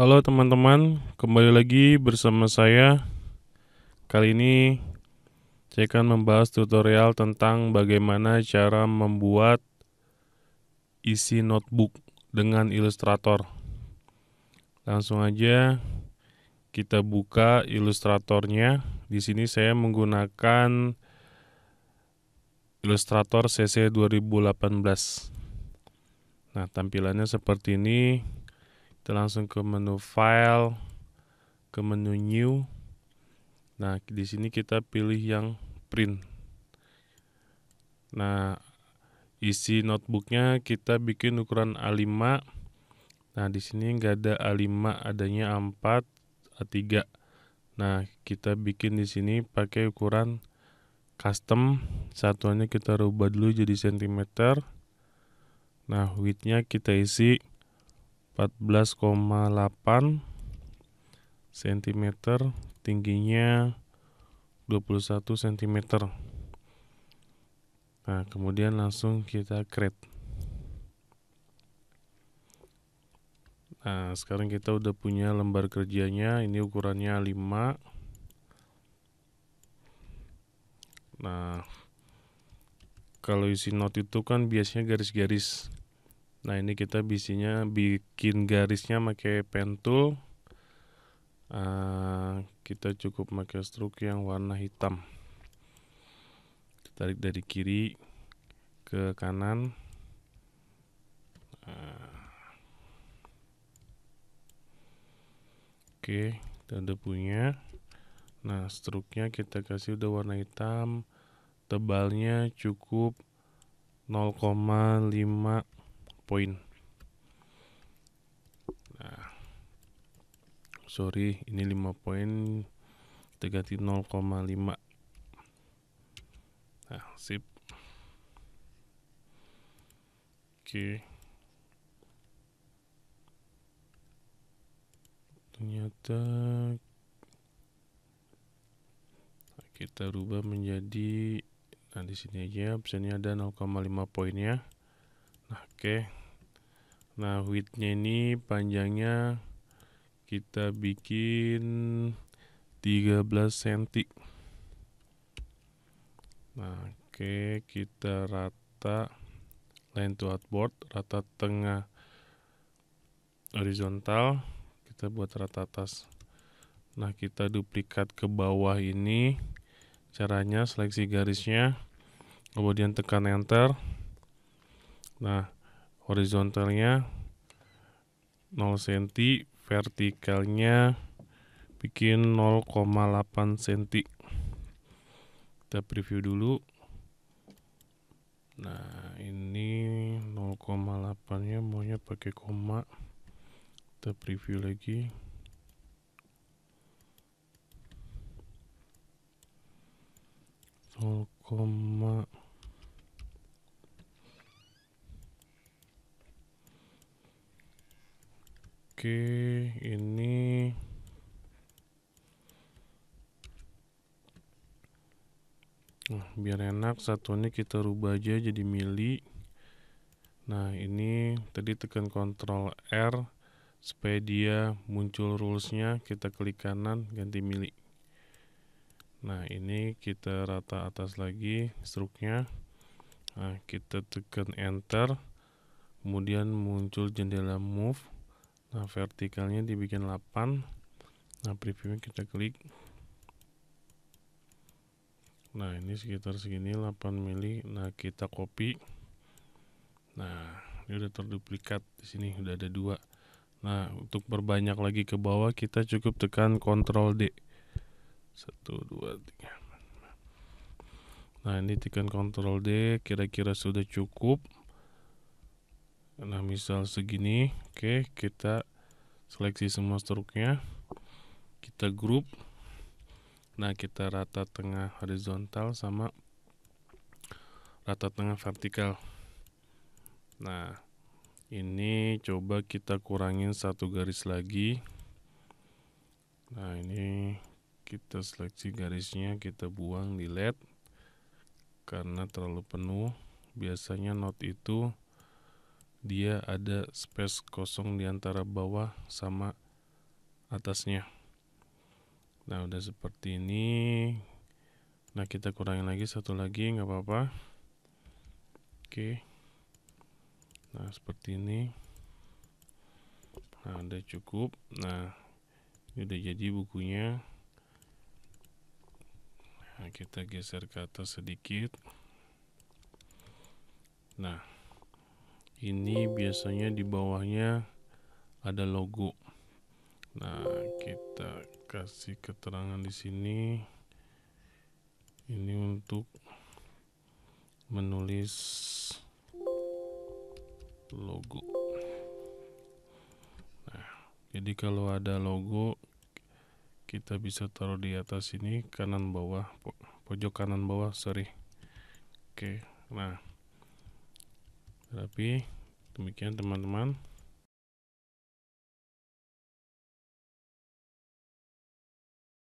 Halo teman-teman, kembali lagi bersama saya. Kali ini saya akan membahas tutorial tentang bagaimana cara membuat isi notebook dengan Illustrator. Langsung aja kita buka Illustratornya. Di sini saya menggunakan Illustrator CC 2018. Nah, tampilannya seperti ini kita langsung ke menu file ke menu new nah di sini kita pilih yang print nah isi notebooknya kita bikin ukuran A5 nah di sini nggak ada A5 adanya A4 A3 nah kita bikin di sini pakai ukuran custom satuannya kita rubah dulu jadi sentimeter nah widthnya kita isi 14,8 cm tingginya 21 cm nah kemudian langsung kita create nah sekarang kita udah punya lembar kerjanya ini ukurannya 5 nah kalau isi note itu kan biasanya garis-garis Nah ini kita bisinya bikin garisnya pakai pen tool. Uh, ah, kita cukup pakai stroke yang warna hitam. Tarik dari kiri ke kanan. Ah. Oke, okay, kita udah punya. Nah, struknya kita kasih udah warna hitam. Tebalnya cukup 0,5 poin nah sorry ini 5 poin kita 0,5 nah sip oke ternyata nah, kita rubah menjadi nah di sini aja biasanya ada 0,5 poinnya nah oke okay. Nah, widthnya ini panjangnya kita bikin 13 cm. Nah, oke, okay, kita rata line to outboard, rata tengah horizontal, kita buat rata atas. Nah, kita duplikat ke bawah ini. Caranya seleksi garisnya, kemudian tekan enter. Nah, horizontalnya 0 cm vertikalnya bikin 0,8 cm kita preview dulu nah ini 0,8 nya maunya pakai koma kita preview lagi nol koma Oke, ini nah, biar enak satunya kita rubah aja jadi mili. Nah, ini tadi tekan Ctrl R supaya dia muncul rulesnya, kita klik kanan ganti mili. Nah, ini kita rata atas lagi struknya. Nah, kita tekan enter. Kemudian muncul jendela move nah vertikalnya dibikin 8 nah previewnya kita klik nah ini sekitar segini 8 mili nah kita copy nah ini udah terduplikat di sini udah ada dua nah untuk berbanyak lagi ke bawah kita cukup tekan Ctrl D 1 2 3 nah ini tekan Ctrl D kira-kira sudah cukup Nah, misal segini, oke, okay, kita seleksi semua struknya. Kita grup. Nah, kita rata tengah horizontal sama rata tengah vertikal. Nah, ini coba kita kurangin satu garis lagi. Nah, ini kita seleksi garisnya, kita buang, di LED karena terlalu penuh. Biasanya not itu dia ada space kosong di antara bawah sama atasnya nah udah seperti ini nah kita kurangin lagi satu lagi nggak apa-apa oke nah seperti ini nah udah cukup nah ini udah jadi bukunya nah kita geser ke atas sedikit nah ini biasanya di bawahnya ada logo nah kita kasih keterangan di sini ini untuk menulis logo nah jadi kalau ada logo kita bisa taruh di atas ini kanan bawah pojok kanan bawah sorry oke nah tapi demikian teman-teman